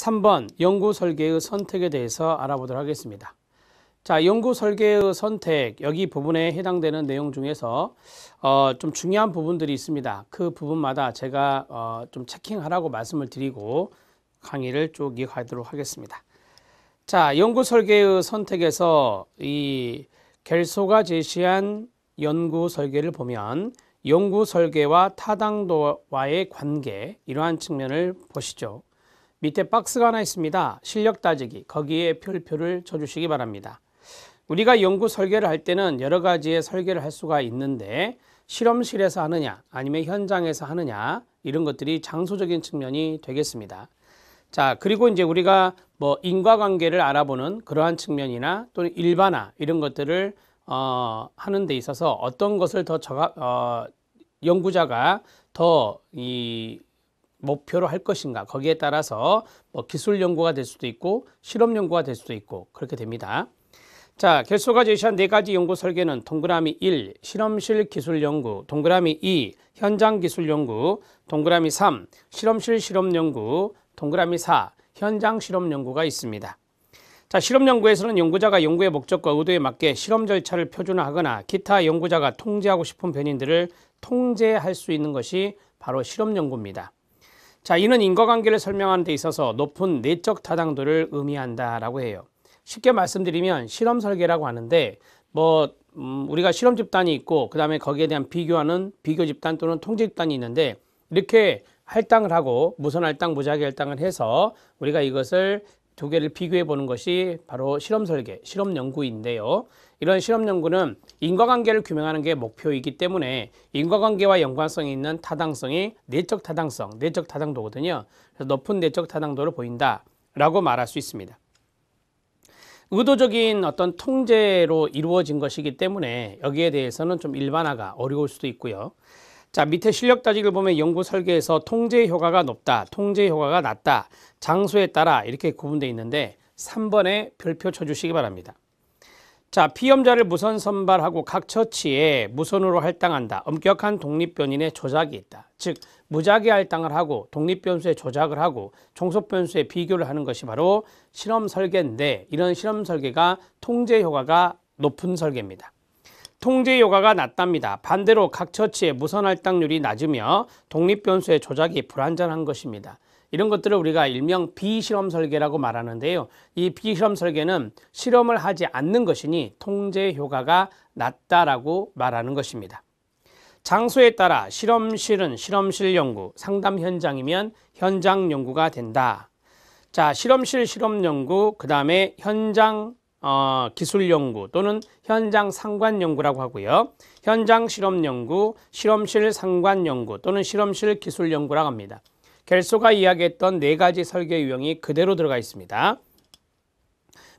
3번 연구 설계의 선택에 대해서 알아보도록 하겠습니다. 자, 연구 설계의 선택 여기 부분에 해당되는 내용 중에서 어, 좀 중요한 부분들이 있습니다. 그 부분마다 제가 어, 좀 체킹하라고 말씀을 드리고 강의를 쭉 이어가도록 하겠습니다. 자, 연구 설계의 선택에서 이 겔소가 제시한 연구 설계를 보면 연구 설계와 타당도와의 관계 이러한 측면을 보시죠. 밑에 박스가 하나 있습니다. 실력 따지기. 거기에 별표를 쳐주시기 바랍니다. 우리가 연구 설계를 할 때는 여러 가지의 설계를 할 수가 있는데 실험실에서 하느냐 아니면 현장에서 하느냐 이런 것들이 장소적인 측면이 되겠습니다. 자, 그리고 이제 우리가 뭐 인과관계를 알아보는 그러한 측면이나 또는 일반화 이런 것들을 어, 하는 데 있어서 어떤 것을 더 저가, 어, 연구자가 더이 목표로 할 것인가 거기에 따라서 뭐 기술 연구가 될 수도 있고 실험 연구가 될 수도 있고 그렇게 됩니다. 자, 결소가 제시한 네 가지 연구 설계는 동그라미 1, 실험실 기술 연구, 동그라미 2, 현장 기술 연구, 동그라미 3, 실험실 실험 연구, 동그라미 4, 현장 실험 연구가 있습니다. 자, 실험 연구에서는 연구자가 연구의 목적과 의도에 맞게 실험 절차를 표준화하거나 기타 연구자가 통제하고 싶은 변인들을 통제할 수 있는 것이 바로 실험 연구입니다. 자, 이는 인과관계를 설명하는 데 있어서 높은 내적 타당도를 의미한다라고 해요. 쉽게 말씀드리면 실험 설계라고 하는데 뭐 음, 우리가 실험 집단이 있고 그다음에 거기에 대한 비교하는 비교 집단 또는 통제 집단이 있는데 이렇게 할당을 하고 무선 할당, 무작위 할당을 해서 우리가 이것을 두 개를 비교해 보는 것이 바로 실험 설계, 실험 연구인데요. 이런 실험 연구는 인과관계를 규명하는 게 목표이기 때문에 인과관계와 연관성이 있는 타당성이 내적 타당성, 내적 타당도거든요. 그래서 높은 내적 타당도를 보인다라고 말할 수 있습니다. 의도적인 어떤 통제로 이루어진 것이기 때문에 여기에 대해서는 좀 일반화가 어려울 수도 있고요. 자, 밑에 실력 따지기를 보면 연구 설계에서 통제 효과가 높다, 통제 효과가 낮다, 장소에 따라 이렇게 구분되어 있는데 3번에 별표 쳐주시기 바랍니다. 자, 피험자를 무선 선발하고 각 처치에 무선으로 할당한다. 엄격한 독립변인의 조작이 있다. 즉, 무작위 할당을 하고 독립변수의 조작을 하고 종속변수의 비교를 하는 것이 바로 실험 설계인데 이런 실험 설계가 통제 효과가 높은 설계입니다. 통제 효과가 낮답니다. 반대로 각 처치의 무선 할당률이 낮으며 독립 변수의 조작이 불완전한 것입니다. 이런 것들을 우리가 일명 비실험 설계라고 말하는데요. 이 비실험 설계는 실험을 하지 않는 것이니 통제 효과가 낮다라고 말하는 것입니다. 장소에 따라 실험실은 실험실 연구, 상담 현장이면 현장 연구가 된다. 자, 실험실 실험 연구, 그 다음에 현장 어, 기술 연구 또는 현장 상관 연구라고 하고요. 현장 실험 연구, 실험실 상관 연구 또는 실험실 기술 연구라고 합니다. 결소가 이야기했던 네 가지 설계 유형이 그대로 들어가 있습니다.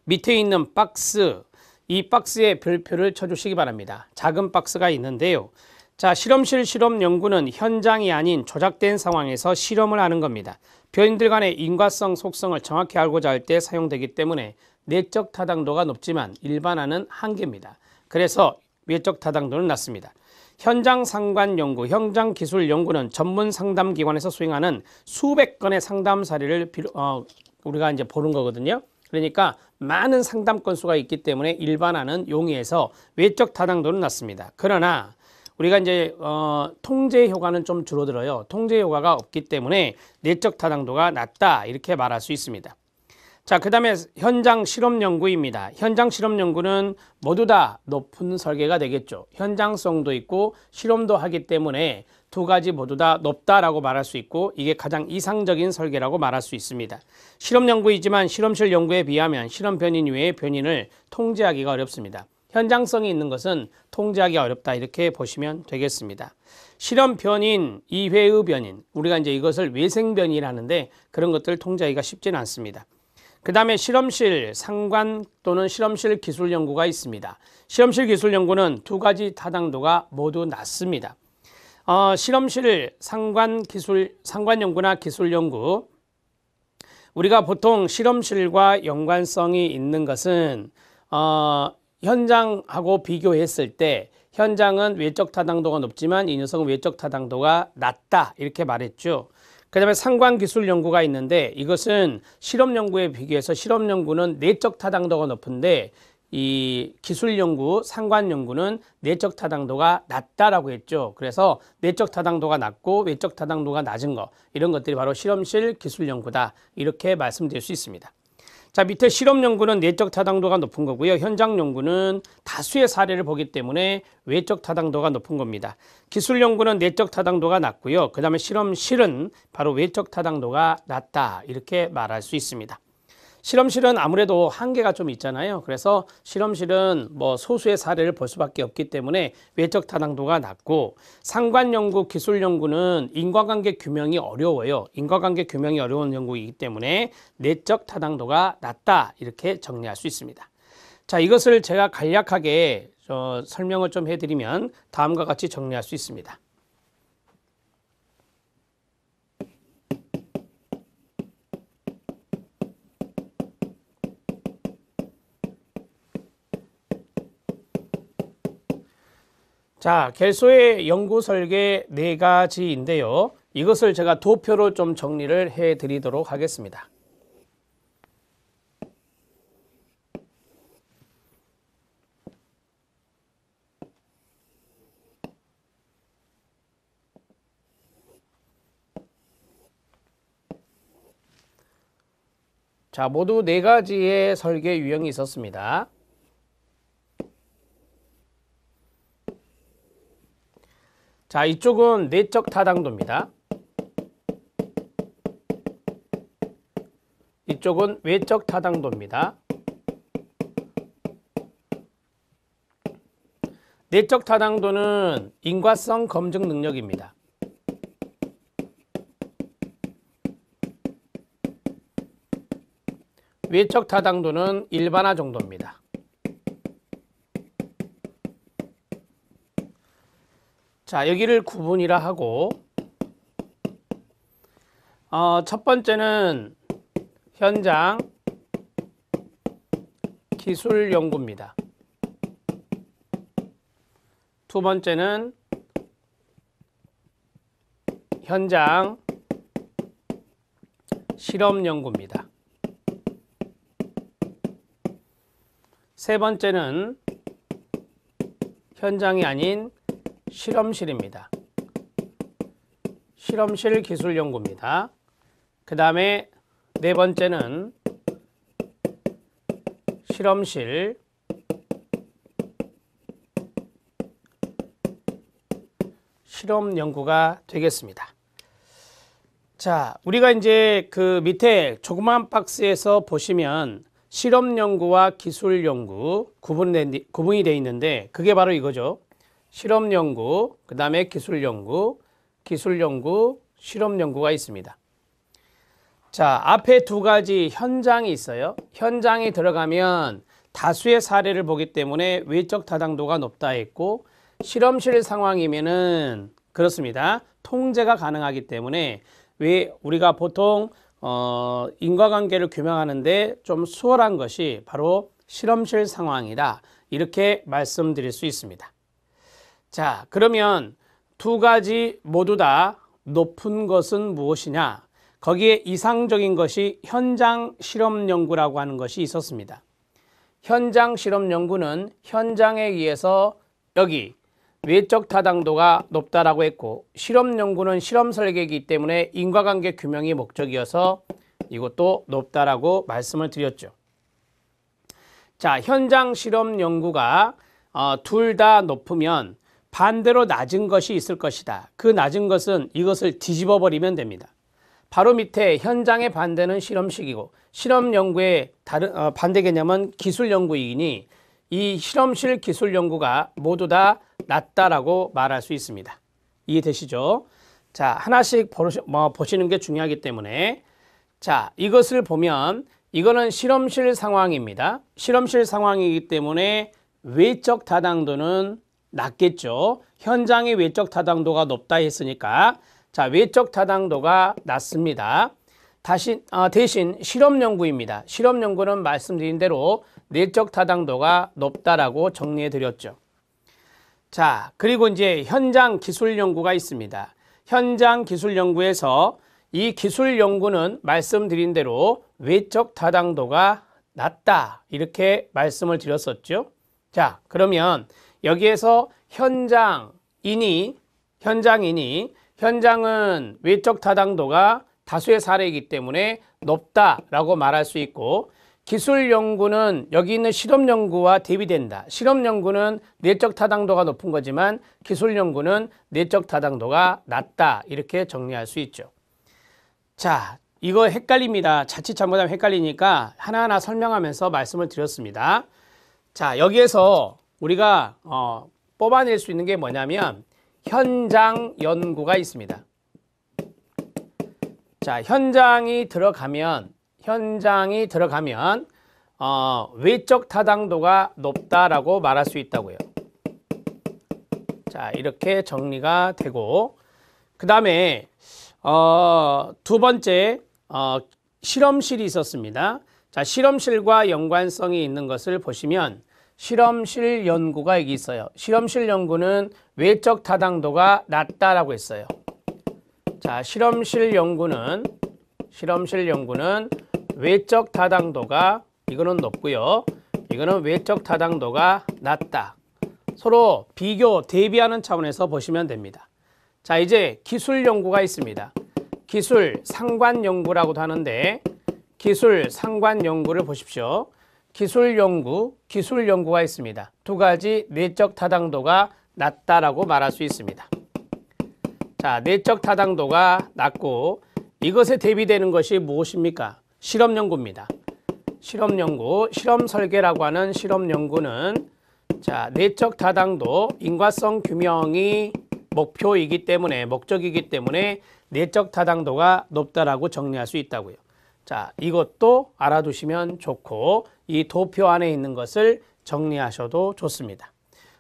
밑에 있는 박스, 이 박스에 별표를 쳐주시기 바랍니다. 작은 박스가 있는데요. 자, 실험실 실험 연구는 현장이 아닌 조작된 상황에서 실험을 하는 겁니다. 변인들 간의 인과성 속성을 정확히 알고자 할 때 사용되기 때문에 내적 타당도가 높지만 일반화는 한계입니다. 그래서 외적 타당도는 낮습니다. 현장 상관 연구, 현장 기술 연구는 전문 상담 기관에서 수행하는 수백 건의 상담 사례를 어, 우리가 이제 보는 거거든요. 그러니까 많은 상담 건수가 있기 때문에 일반화는 용이해서 외적 타당도는 낮습니다. 그러나 우리가 이제 어, 통제 효과는 좀 줄어들어요. 통제 효과가 없기 때문에 내적 타당도가 낮다 이렇게 말할 수 있습니다. 자, 그 다음에 현장 실험 연구입니다. 현장 실험 연구는 모두 다 높은 설계가 되겠죠. 현장성도 있고 실험도 하기 때문에 두 가지 모두 다 높다라고 말할 수 있고 이게 가장 이상적인 설계라고 말할 수 있습니다. 실험 연구이지만 실험실 연구에 비하면 실험 변인 외의 변인을 통제하기가 어렵습니다. 현장성이 있는 것은 통제하기 어렵다 이렇게 보시면 되겠습니다. 실험 변인, 이회의 변인, 우리가 이제 이것을 외생 변이라는데 인 그런 것들 을 통제하기가 쉽지는 않습니다. 그 다음에 실험실 상관 또는 실험실 기술 연구가 있습니다. 실험실 기술 연구는 두 가지 타당도가 모두 낮습니다. 어, 실험실 상관 기술 상관 연구나 기술 연구 우리가 보통 실험실과 연관성이 있는 것은 어, 현장하고 비교했을 때 현장은 외적 타당도가 높지만 이 녀석은 외적 타당도가 낮다 이렇게 말했죠. 그다음에 상관기술 연구가 있는데 이것은 실험 연구에 비교해서 실험 연구는 내적 타당도가 높은데 이 기술 연구, 상관 연구는 내적 타당도가 낮다라고 했죠. 그래서 내적 타당도가 낮고 외적 타당도가 낮은 거 이런 것들이 바로 실험실 기술 연구다 이렇게 말씀드릴 수 있습니다. 자 밑에 실험 연구는 내적 타당도가 높은 거고요. 현장 연구는 다수의 사례를 보기 때문에 외적 타당도가 높은 겁니다. 기술 연구는 내적 타당도가 낮고요. 그 다음에 실험실은 바로 외적 타당도가 낮다 이렇게 말할 수 있습니다. 실험실은 아무래도 한계가 좀 있잖아요. 그래서 실험실은 뭐 소수의 사례를 볼 수밖에 없기 때문에 외적 타당도가 낮고 상관 연구, 기술 연구는 인과관계 규명이 어려워요. 인과관계 규명이 어려운 연구이기 때문에 내적 타당도가 낮다 이렇게 정리할 수 있습니다. 자, 이것을 제가 간략하게 설명을 좀 해드리면 다음과 같이 정리할 수 있습니다. 자, 개소의 연구 설계 네 가지인데요. 이것을 제가 도표로 좀 정리를 해 드리도록 하겠습니다. 자, 모두 네 가지의 설계 유형이 있었습니다. 자 이쪽은 내적 타당도입니다. 이쪽은 외적 타당도입니다. 내적 타당도는 인과성 검증 능력입니다. 외적 타당도는 일반화 정도입니다. 자, 여기를 구분이라 하고 어, 첫 번째는 현장 기술 연구입니다. 두 번째는 현장 실험 연구입니다. 세 번째는 현장이 아닌 실험실입니다. 실험실 기술 연구입니다. 그 다음에 네 번째는 실험실 실험 연구가 되겠습니다. 자, 우리가 이제 그 밑에 조그만 박스에서 보시면 실험 연구와 기술 연구 구분이 되어 있는데 그게 바로 이거죠. 실험 연구, 그 다음에 기술 연구, 기술 연구, 실험 연구가 있습니다. 자, 앞에 두 가지 현장이 있어요. 현장에 들어가면 다수의 사례를 보기 때문에 외적 타당도가 높다 했고 실험실 상황이면은 그렇습니다. 통제가 가능하기 때문에 왜 우리가 보통 어, 인과관계를 규명하는데 좀 수월한 것이 바로 실험실 상황이다. 이렇게 말씀드릴 수 있습니다. 자, 그러면 두 가지 모두 다 높은 것은 무엇이냐? 거기에 이상적인 것이 현장 실험 연구라고 하는 것이 있었습니다. 현장 실험 연구는 현장에 의해서 여기 외적 타당도가 높다라고 했고 실험 연구는 실험 설계이기 때문에 인과관계 규명이 목적이어서 이것도 높다라고 말씀을 드렸죠. 자, 현장 실험 연구가 어, 둘다 높으면 반대로 낮은 것이 있을 것이다. 그 낮은 것은 이것을 뒤집어 버리면 됩니다. 바로 밑에 현장의 반대는 실험식이고 실험 연구의 다른 어, 반대 개념은 기술 연구이니 이 실험실 기술 연구가 모두 다 낮다라고 말할 수 있습니다. 이해되시죠? 자, 하나씩 보시, 뭐, 보시는 게 중요하기 때문에 자, 이것을 보면 이거는 실험실 상황입니다. 실험실 상황이기 때문에 외적 다당도는 낮겠죠. 현장의 외적 타당도가 높다 했으니까 자 외적 타당도가 낮습니다. 다시, 아, 어, 대신 실험 연구입니다. 실험 연구는 말씀드린 대로 내적 타당도가 높다라고 정리해 드렸죠. 자, 그리고 이제 현장 기술 연구가 있습니다. 현장 기술 연구에서 이 기술 연구는 말씀드린 대로 외적 타당도가 낮다 이렇게 말씀을 드렸었죠. 자, 그러면 여기에서 현장인이 현장인이 현장은 외적 타당도가 다수의 사례이기 때문에 높다라고 말할 수 있고 기술 연구는 여기 있는 실험 연구와 대비된다. 실험 연구는 내적 타당도가 높은 거지만 기술 연구는 내적 타당도가 낮다. 이렇게 정리할 수 있죠. 자, 이거 헷갈립니다. 자칫 잘못하면 헷갈리니까 하나하나 설명하면서 말씀을 드렸습니다. 자, 여기에서 우리가 어, 뽑아낼 수 있는 게 뭐냐면 현장 연구가 있습니다. 자, 현장이 들어가면 현장이 들어가면 어, 외적 타당도가 높다라고 말할 수 있다고요. 자, 이렇게 정리가 되고 그 다음에 어, 두 번째 어, 실험실이 있었습니다. 자, 실험실과 연관성이 있는 것을 보시면 실험실 연구가 여기 있어요. 실험실 연구는 외적 타당도가 낮다라고 했어요. 자, 실험실 연구는 실험실 연구는 외적 타당도가 이거는 높고요. 이거는 외적 타당도가 낮다. 서로 비교 대비하는 차원에서 보시면 됩니다. 자, 이제 기술 연구가 있습니다. 기술 상관 연구라고도 하는데 기술 상관 연구를 보십시오. 기술 연구, 기술 연구가 있습니다. 두 가지 내적 타당도가 낮다라고 말할 수 있습니다. 자, 내적 타당도가 낮고 이것에 대비되는 것이 무엇입니까? 실험 연구입니다. 실험 연구, 실험 설계라고 하는 실험 연구는 자, 내적 타당도, 인과성 규명이 목표이기 때문에 목적이기 때문에 내적 타당도가 높다라고 정리할 수 있다고요. 자, 이것도 알아두시면 좋고 이 도표 안에 있는 것을 정리하셔도 좋습니다.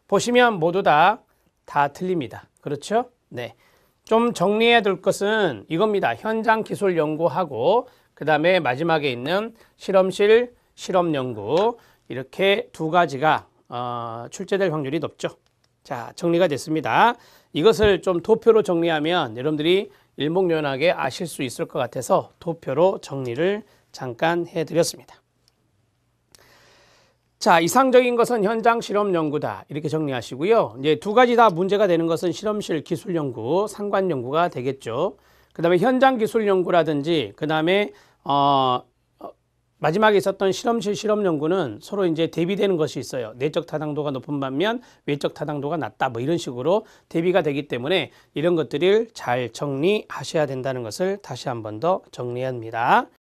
보시면 모두 다, 다 틀립니다. 그렇죠? 네. 좀 정리해 둘 것은 이겁니다. 현장 기술 연구하고 그 다음에 마지막에 있는 실험실 실험 연구 이렇게 두 가지가 어, 출제될 확률이 높죠. 자, 정리가 됐습니다. 이것을 좀 도표로 정리하면 여러분들이 일목요연하게 아실 수 있을 것 같아서 도표로 정리를 잠깐 해드렸습니다. 자, 이상적인 것은 현장 실험 연구다. 이렇게 정리하시고요. 이제 두 가지 다 문제가 되는 것은 실험실 기술 연구, 상관 연구가 되겠죠. 그 다음에 현장 기술 연구라든지, 그 다음에, 어, 마지막에 있었던 실험실 실험 연구는 서로 이제 대비되는 것이 있어요. 내적 타당도가 높은 반면 외적 타당도가 낮다. 뭐 이런 식으로 대비가 되기 때문에 이런 것들을 잘 정리하셔야 된다는 것을 다시 한 번 더 정리합니다.